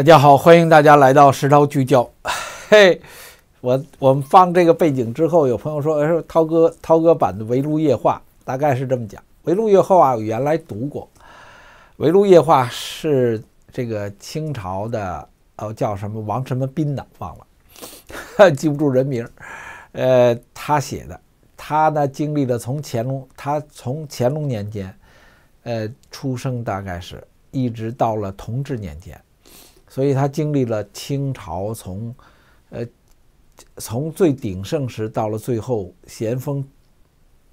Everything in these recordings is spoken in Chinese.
大家好，欢迎大家来到石涛聚焦。嘿，我我们放这个背景之后，有朋友说：“哎，涛哥，涛哥版的《围炉夜话》，大概是这么讲。”《围炉夜话》啊，我原来读过，《围炉夜话》是这个清朝的哦，叫什么王什么斌的，忘了，记不住人名。呃，他写的，他呢经历了从乾隆，他从乾隆年间，呃，出生大概是一直到了同治年间。所以，他经历了清朝从，呃，从最鼎盛时到了最后咸丰，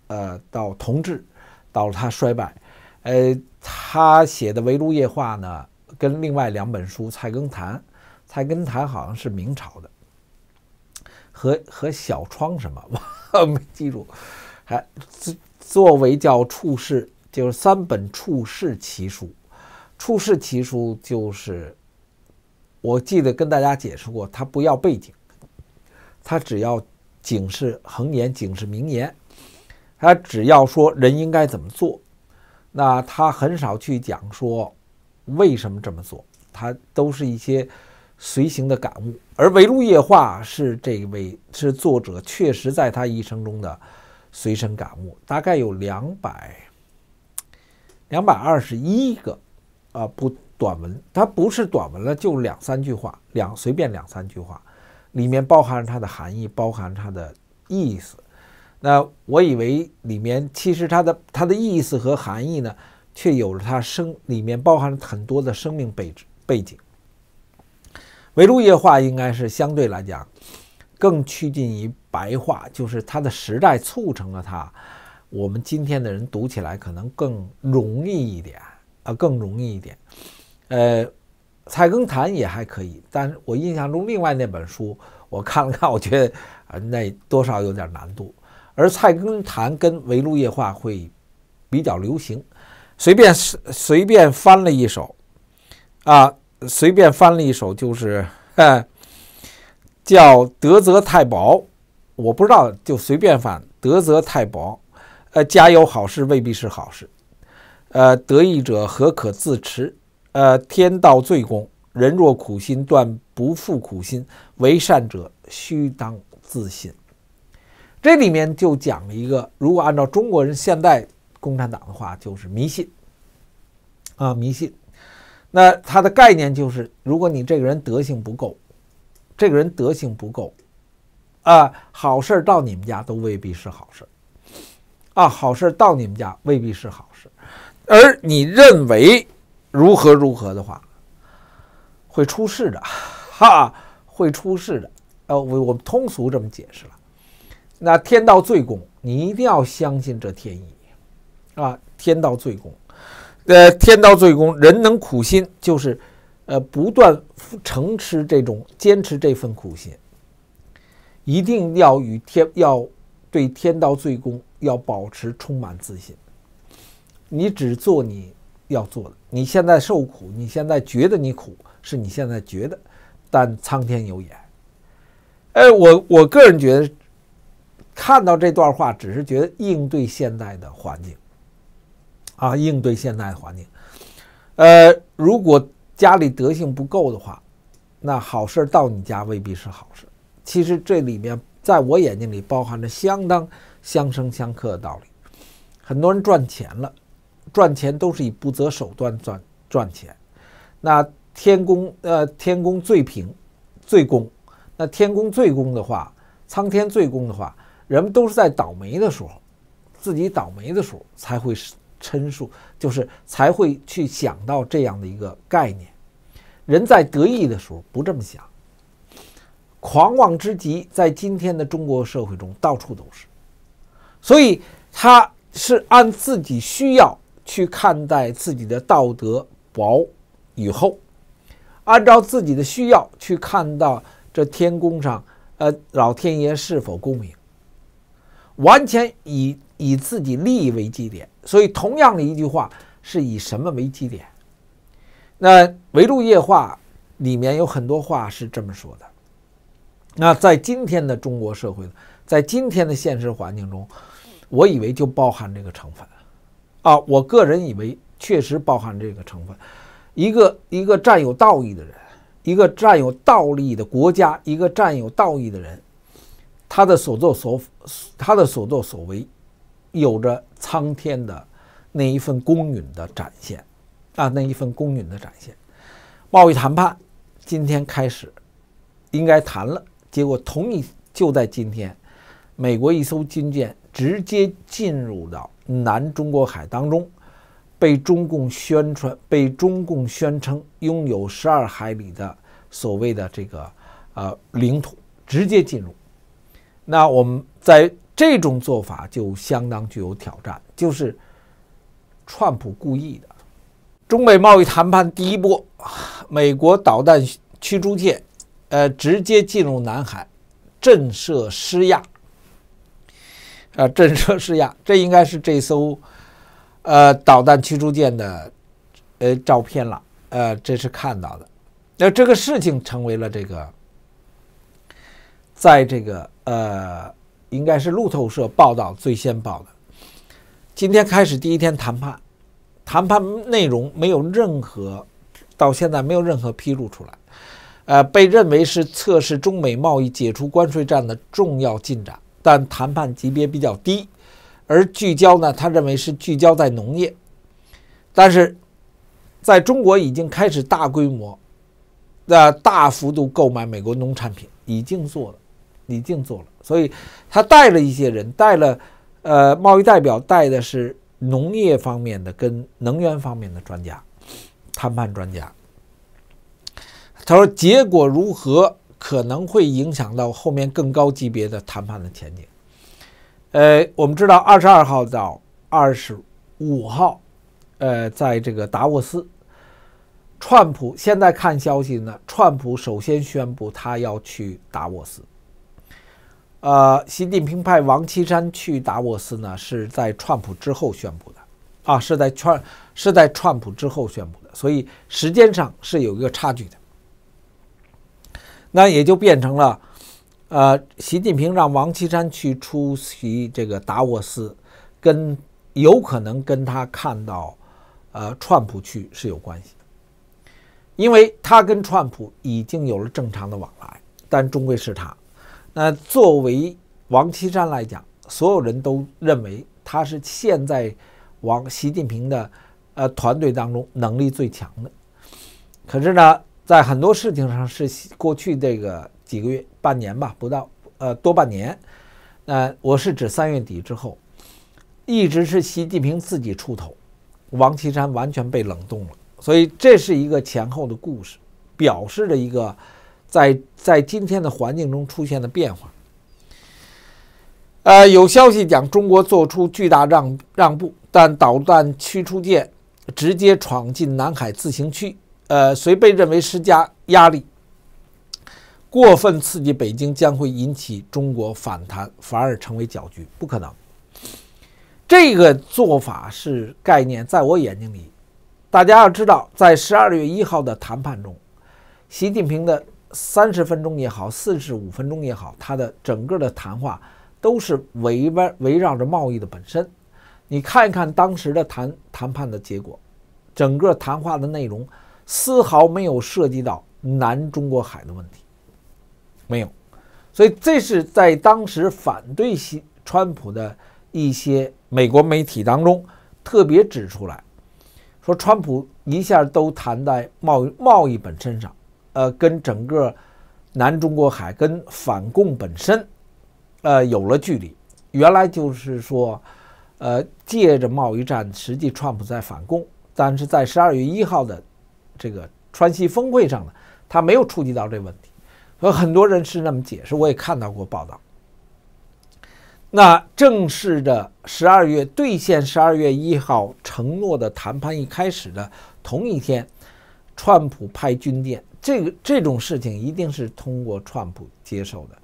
呃，到同治，到了他衰败。呃，他写的《围炉夜话》呢，跟另外两本书《菜根谭》《菜根谭》好像是明朝的，和和小窗什么，我没记住。还作作为叫《处世》，就是三本《处世奇书》。《处世奇书》就是。我记得跟大家解释过，他不要背景，他只要警示恒言、警示名言，他只要说人应该怎么做。那他很少去讲说为什么这么做，他都是一些随行的感悟。而《围炉夜话》是这位是作者确实在他一生中的随身感悟，大概有两百两百二十一个啊不。短文，它不是短文了，就两三句话，两随便两三句话，里面包含着它的含义，包含它的意思。那我以为里面其实它的它的意思和含义呢，却有着它生里面包含很多的生命背背景。维鲁夜话应该是相对来讲更趋近于白话，就是它的时代促成了它，我们今天的人读起来可能更容易一点啊，更容易一点。呃，菜根谭也还可以，但是我印象中另外那本书我看了看，我觉得啊，那多少有点难度。而菜根谭跟围炉夜话会比较流行，随便随便翻了一首，啊，随便翻了一首就是，哎，叫德泽太保》，我不知道，就随便翻。德泽太保》。呃，家有好事未必是好事，呃，得意者何可自持？呃，天道最公，人若苦心，断不负苦心。为善者须当自信。这里面就讲了一个：如果按照中国人现代共产党的话，就是迷信啊，迷信。那它的概念就是，如果你这个人德行不够，这个人德行不够啊，好事到你们家都未必是好事啊，好事到你们家未必是好事，而你认为。如何如何的话，会出事的，哈，会出事的。呃，我我们通俗这么解释了。那天道最公，你一定要相信这天意，啊，天道最公。呃，天道最公，人能苦心就是，呃，不断承持这种坚持这份苦心。一定要与天要对天道最公要保持充满自信。你只做你。要做的，你现在受苦，你现在觉得你苦，是你现在觉得，但苍天有眼。哎，我我个人觉得，看到这段话，只是觉得应对现在的环境，啊，应对现在的环境。呃，如果家里德性不够的话，那好事到你家未必是好事。其实这里面，在我眼睛里包含着相当相生相克的道理。很多人赚钱了。赚钱都是以不择手段赚赚钱。那天公呃天公最平最公，那天公最公的话，苍天最公的话，人们都是在倒霉的时候，自己倒霉的时候才会陈述，就是才会去想到这样的一个概念。人在得意的时候不这么想，狂妄之极，在今天的中国社会中到处都是。所以他是按自己需要。去看待自己的道德薄与厚，按照自己的需要去看到这天宫上，呃，老天爷是否公平？完全以以自己利益为基点。所以，同样的一句话是以什么为基点？那《围炉夜话》里面有很多话是这么说的。那在今天的中国社会，在今天的现实环境中，我以为就包含这个成分。啊，我个人以为确实包含这个成分。一个一个占有道义的人，一个占有道义的国家，一个占有道义的人，他的所作所他的所作所为，有着苍天的那一份公允的展现啊，那一份公允的展现。贸易谈判今天开始，应该谈了，结果同一就在今天，美国一艘军舰直接进入到。南中国海当中，被中共宣传、被中共宣称拥有十二海里的所谓的这个呃领土，直接进入。那我们在这种做法就相当具有挑战，就是川普故意的。中美贸易谈判第一波，美国导弹驱逐舰呃直接进入南海，震慑施压。呃，震慑施压，这应该是这艘呃导弹驱逐舰的呃照片了。呃，这是看到的。那这个事情成为了这个，在这个呃，应该是路透社报道最先报的。今天开始第一天谈判，谈判内容没有任何，到现在没有任何披露出来。呃，被认为是测试中美贸易解除关税战的重要进展。但谈判级别比较低，而聚焦呢，他认为是聚焦在农业，但是在中国已经开始大规模的、大幅度购买美国农产品，已经做了，已经做了。所以他带了一些人，带了呃贸易代表，带的是农业方面的、跟能源方面的专家，谈判专家。他说结果如何？可能会影响到后面更高级别的谈判的前景。呃，我们知道二十二号到二十五号，呃，在这个达沃斯，川普现在看消息呢，川普首先宣布他要去达沃斯。呃，习近平派王岐山去达沃斯呢，是在川普之后宣布的，啊，是在川是在川普之后宣布的，所以时间上是有一个差距的。那也就变成了，呃，习近平让王岐山去出席这个达沃斯，跟有可能跟他看到，呃，川普去是有关系的，因为他跟川普已经有了正常的往来。但终归是他，那作为王岐山来讲，所有人都认为他是现在王习近平的，呃，团队当中能力最强的。可是呢？在很多事情上是过去这个几个月、半年吧，不到呃多半年，呃，我是指三月底之后，一直是习近平自己出头，王岐山完全被冷冻了，所以这是一个前后的故事，表示着一个在在今天的环境中出现的变化。呃，有消息讲中国做出巨大让让步，但导弹驱逐舰直接闯进南海自行区。呃，谁被认为施加压力、过分刺激北京，将会引起中国反弹，反而成为搅局？不可能。这个做法是概念，在我眼睛里，大家要知道，在十二月一号的谈判中，习近平的三十分钟也好，四十五分钟也好，他的整个的谈话都是围绕围绕着贸易的本身。你看一看当时的谈谈判的结果，整个谈话的内容。丝毫没有涉及到南中国海的问题，没有，所以这是在当时反对西川普的一些美国媒体当中特别指出来，说川普一下都谈在贸易贸易本身上，呃，跟整个南中国海跟反共本身，呃，有了距离。原来就是说，呃，借着贸易战，实际川普在反共，但是在十二月一号的。这个川西峰会上呢，他没有触及到这问题，所以很多人是那么解释，我也看到过报道。那正式的十二月兑现十二月一号承诺的谈判一开始的同一天，川普派军舰，这个这种事情一定是通过川普接受的。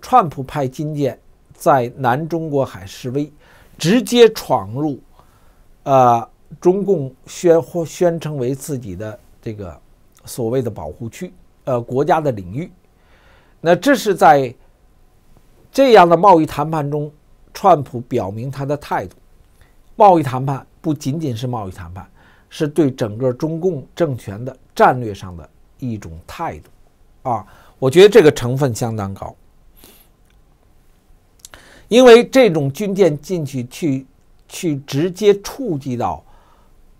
川普派军舰在南中国海示威，直接闯入，呃。中共宣或宣称为自己的这个所谓的保护区，呃，国家的领域。那这是在这样的贸易谈判中，川普表明他的态度。贸易谈判不仅仅是贸易谈判，是对整个中共政权的战略上的一种态度啊！我觉得这个成分相当高，因为这种军舰进去去去直接触及到。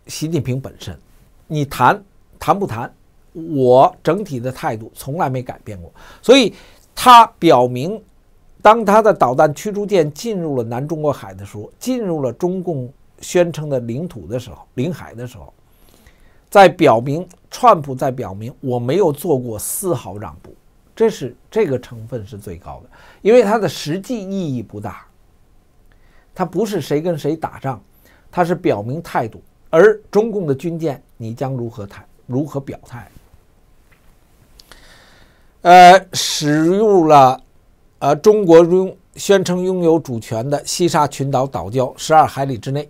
习近平本身，你谈谈不谈，我整体的态度从来没改变过。所以，他表明，当他的导弹驱逐舰进入了南中国海的时候，进入了中共宣称的领土的时候、领海的时候，在表明，川普在表明，我没有做过丝毫让步。这是这个成分是最高的，因为它的实际意义不大。它不是谁跟谁打仗，它是表明态度。而中共的军舰，你将如何谈？如何表态？呃，驶入了呃中国拥宣称拥有主权的西沙群岛岛礁十二海里之内。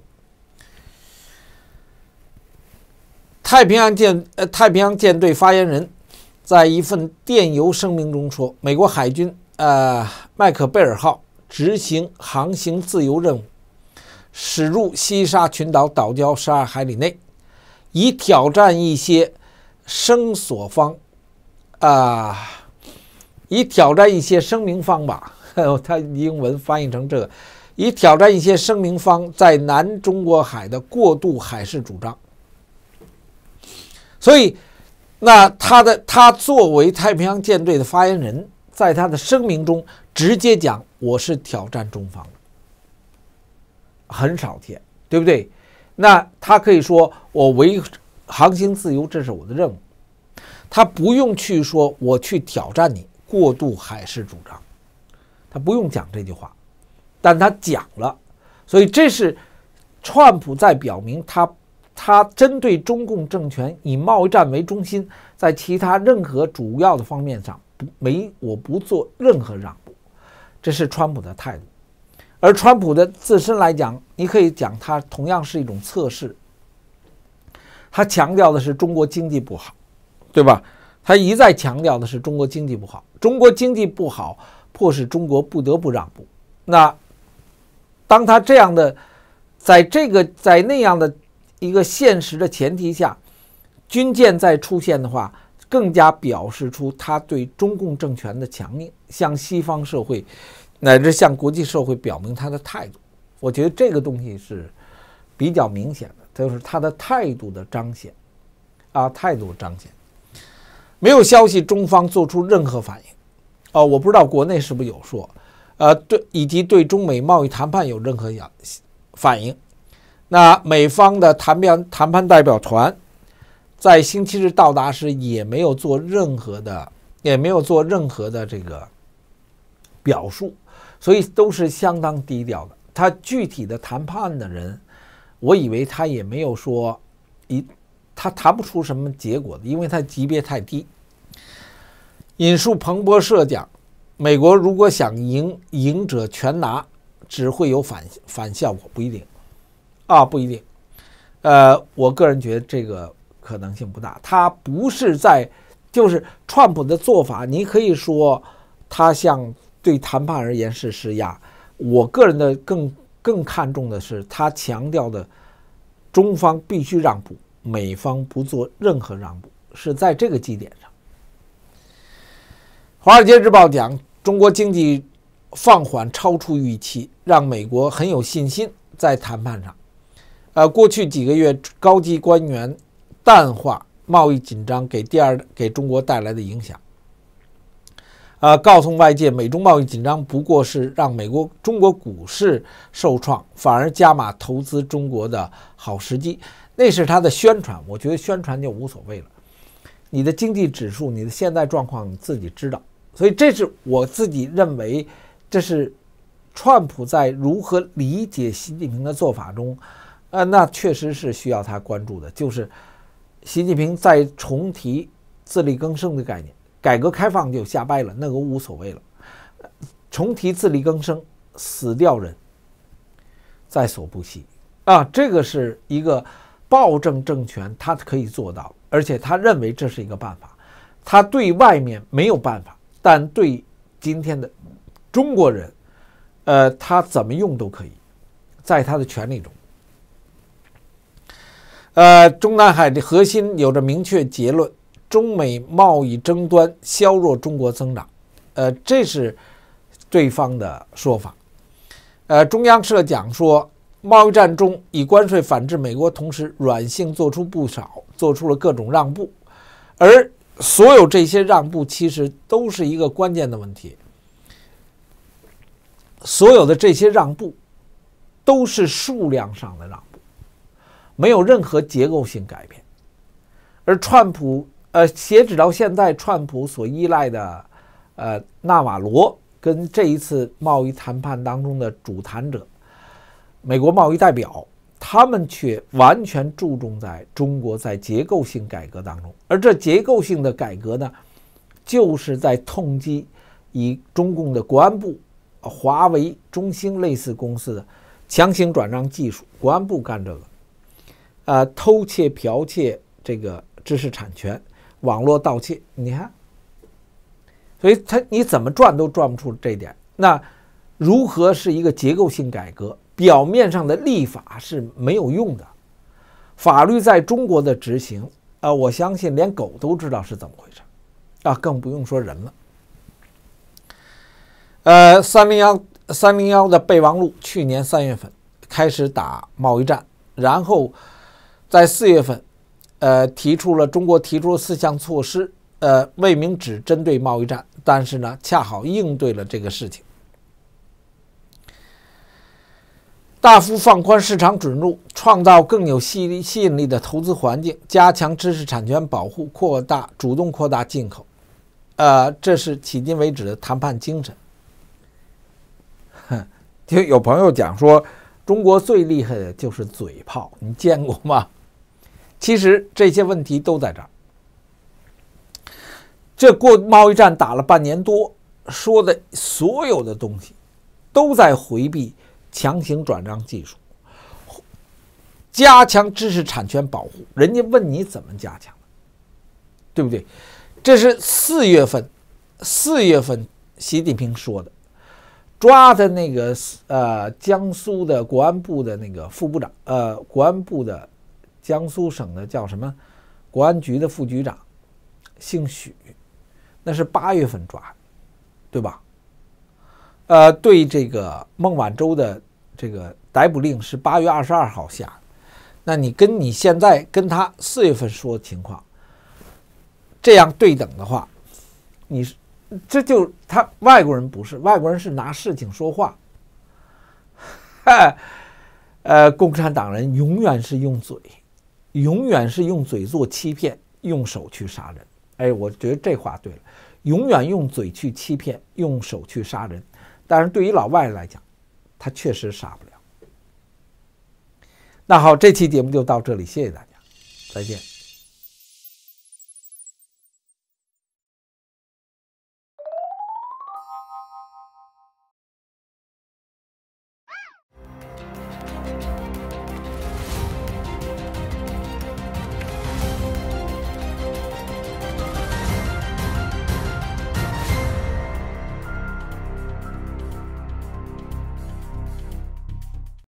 太平洋舰呃太平洋舰队发言人，在一份电邮声明中说：“美国海军呃麦克贝尔号执行航行自由任务。”驶入西沙群岛岛礁十二海里内，以挑战一些声索方，啊，以挑战一些声明方吧。他 英文翻译成这个，以挑战一些声明方在南中国海的过渡海事主张。所以，那他的他作为太平洋舰队的发言人，在他的声明中直接讲：“我是挑战中方。”很少见，对不对？那他可以说我为航行自由，这是我的任务。他不用去说我去挑战你过度海事主张，他不用讲这句话，但他讲了。所以这是川普在表明他他针对中共政权以贸易战为中心，在其他任何主要的方面上不没我不做任何让步，这是川普的态度。而川普的自身来讲，你可以讲他同样是一种测试。他强调的是中国经济不好，对吧？他一再强调的是中国经济不好，中国经济不好迫使中国不得不让步。那当他这样的，在这个在那样的一个现实的前提下，军舰再出现的话，更加表示出他对中共政权的强硬，向西方社会。乃至向国际社会表明他的态度，我觉得这个东西是比较明显的，就是他的态度的彰显啊，态度彰显。没有消息，中方做出任何反应。哦，我不知道国内是不是有说，呃，对，以及对中美贸易谈判有任何样反应。那美方的谈判谈判代表团在星期日到达时，也没有做任何的，也没有做任何的这个表述。所以都是相当低调的。他具体的谈判的人，我以为他也没有说，一他谈不出什么结果的，因为他级别太低。引述彭博社讲，美国如果想赢，赢者全拿，只会有反反效果，不一定啊，不一定。呃，我个人觉得这个可能性不大。他不是在，就是川普的做法，你可以说他像。对谈判而言是施压。我个人的更更看重的是，他强调的中方必须让步，美方不做任何让步，是在这个基点上。《华尔街日报》讲中国经济放缓超出预期，让美国很有信心在谈判上。呃，过去几个月高级官员淡化贸易紧张给第二给中国带来的影响。呃，告诉外界，美中贸易紧张不过是让美国中国股市受创，反而加码投资中国的好时机，那是他的宣传。我觉得宣传就无所谓了。你的经济指数，你的现在状况，你自己知道。所以，这是我自己认为，这是川普在如何理解习近平的做法中，呃，那确实是需要他关注的，就是习近平在重提自力更生的概念。改革开放就瞎掰了，那个无所谓了。重提自力更生，死掉人在所不惜啊！这个是一个暴政政权，他可以做到，而且他认为这是一个办法。他对外面没有办法，但对今天的中国人，呃，他怎么用都可以，在他的权利中。呃，中南海的核心有着明确结论。中美贸易争端削弱中国增长，呃，这是对方的说法。呃，中央社讲说，贸易战中以关税反制美国，同时软性做出不少，做出了各种让步，而所有这些让步其实都是一个关键的问题。所有的这些让步都是数量上的让步，没有任何结构性改变，而川普。呃，截止到现在，川普所依赖的，呃，纳瓦罗跟这一次贸易谈判当中的主谈者，美国贸易代表，他们却完全注重在中国在结构性改革当中，而这结构性的改革呢，就是在痛击以中共的国安部、华为、中兴类似公司，的强行转让技术，国安部干这个，呃，偷窃、剽窃这个知识产权。网络盗窃，你看，所以他你怎么转都转不出这一点。那如何是一个结构性改革？表面上的立法是没有用的，法律在中国的执行，呃，我相信连狗都知道是怎么回事啊，更不用说人了。呃，三零幺三零幺的备忘录，去年三月份开始打贸易战，然后在四月份。呃，提出了中国提出四项措施，呃，未明只针对贸易战，但是呢，恰好应对了这个事情。大幅放宽市场准入，创造更有吸力吸引力的投资环境，加强知识产权保护，扩大主动扩大进口。呃，这是迄今为止的谈判精神。就有朋友讲说，中国最厉害的就是嘴炮，你见过吗？其实这些问题都在这儿。这过贸易战打了半年多，说的所有的东西，都在回避强行转让技术，加强知识产权保护。人家问你怎么加强对不对？这是四月份，四月份习近平说的，抓的那个呃江苏的国安部的那个副部长呃国安部的。江苏省的叫什么？国安局的副局长，姓许，那是八月份抓的，对吧？呃，对这个孟晚舟的这个逮捕令是八月二十二号下，那你跟你现在跟他四月份说情况，这样对等的话，你这就他外国人不是外国人是拿事情说话，哈，呃，共产党人永远是用嘴。永远是用嘴做欺骗，用手去杀人。哎，我觉得这话对了，永远用嘴去欺骗，用手去杀人。但是对于老外来讲，他确实杀不了。那好，这期节目就到这里，谢谢大家，再见。